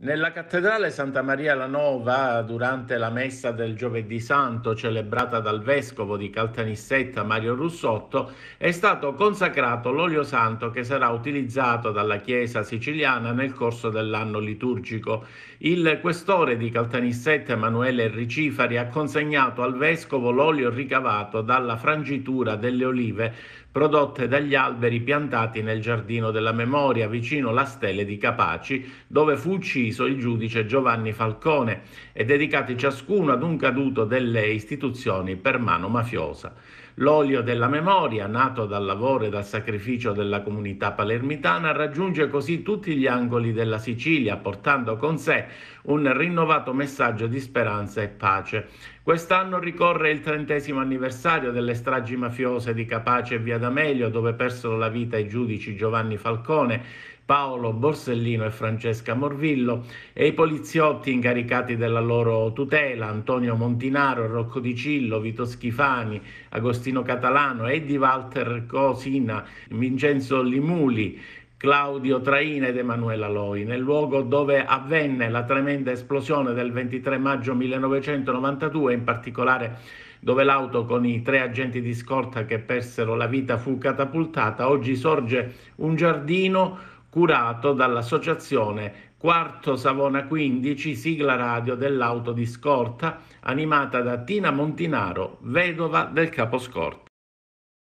Nella cattedrale Santa Maria la Nova, durante la messa del giovedì santo celebrata dal vescovo di Caltanissetta Mario Russotto, è stato consacrato l'olio santo che sarà utilizzato dalla Chiesa siciliana nel corso dell'anno liturgico. Il questore di Caltanissetta Emanuele Ricifari ha consegnato al vescovo l'olio ricavato dalla frangitura delle olive prodotte dagli alberi piantati nel giardino della memoria vicino la stele di Capaci, dove fu ucciso diviso il giudice Giovanni Falcone e dedicati ciascuno ad un caduto delle istituzioni per mano mafiosa. L'olio della memoria, nato dal lavoro e dal sacrificio della comunità palermitana, raggiunge così tutti gli angoli della Sicilia, portando con sé un rinnovato messaggio di speranza e pace. Quest'anno ricorre il trentesimo anniversario delle stragi mafiose di Capace e Via D'Amelio, dove persero la vita i giudici Giovanni Falcone, Paolo Borsellino e Francesca Morvillo e i poliziotti incaricati della loro tutela, Antonio Montinaro, Rocco Di Cillo, Vito Schifani, Agostino Catalano, Eddie Walter Cosina, Vincenzo Limuli, Claudio Traina ed Emanuela Loi, nel luogo dove avvenne la tremenda esplosione del 23 maggio 1992, in particolare dove l'auto con i tre agenti di scorta che persero la vita fu catapultata, oggi sorge un giardino curato dall'associazione Quarto Savona 15, sigla radio dell'auto di scorta, animata da Tina Montinaro, vedova del caposcorta.